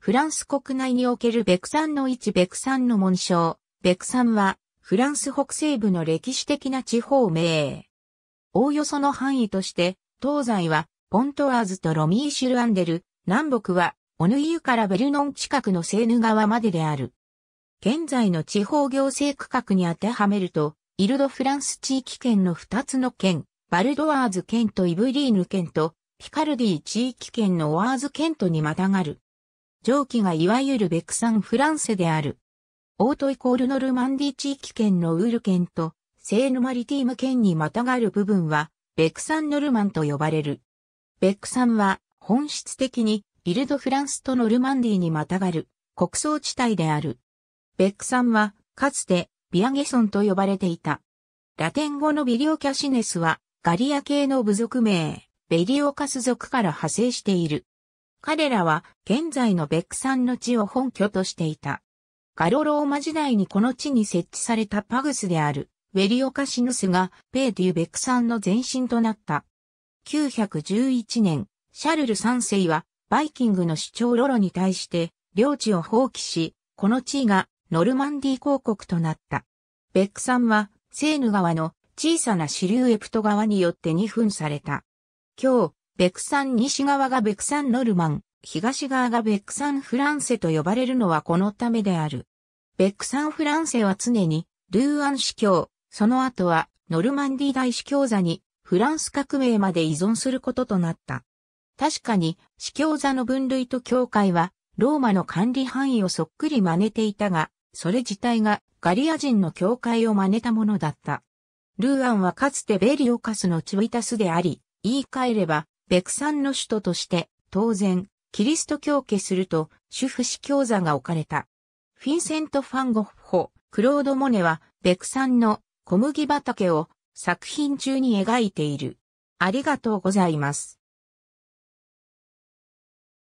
フランス国内におけるベクサンの位置ベクサンの紋章。ベクサンは、フランス北西部の歴史的な地方名。おおよその範囲として、東西は、ポントワーズとロミーシュルアンデル、南北は、オヌイユからベルノン近くのセーヌ川までである。現在の地方行政区画に当てはめると、イルドフランス地域圏の2つの県、バルドワーズ県とイブリーヌ県と、ピカルディ地域圏のワーズ県とにまたがる。上記がいわゆるベクサンフランセである。オートイコールノルマンディ地域圏のウール圏とセーヌマリティーム圏にまたがる部分は、ベクサンノルマンと呼ばれる。ベクサンは本質的にイルドフランスとノルマンディにまたがる国葬地帯である。ベクサンはかつてビアゲソンと呼ばれていた。ラテン語のビリオキャシネスはガリア系の部族名、ベリオカス族から派生している。彼らは現在のベック山の地を本拠としていた。ガロローマ時代にこの地に設置されたパグスであるウェリオカシヌスがペーデュ・ベック山の前身となった。911年、シャルル3世はバイキングの主張ロロに対して領地を放棄し、この地がノルマンディー公国となった。ベック山はセーヌ川の小さな支流エプト川によって2分された。今日、ベクサン西側がベクサンノルマン、東側がベクサンフランセと呼ばれるのはこのためである。ベクサンフランセは常に、ルーアン司教、その後は、ノルマンディ大司教座に、フランス革命まで依存することとなった。確かに、司教座の分類と教会は、ローマの管理範囲をそっくり真似ていたが、それ自体がガリア人の教会を真似たものだった。ルーアンはかつてベリオカスのチュイタスであり、言い換えればベクサンの首都として、当然、キリスト教家すると、主婦司教座が置かれた。フィンセント・ファンゴッホ、クロード・モネは、ベクサンの小麦畑を作品中に描いている。ありがとうございます。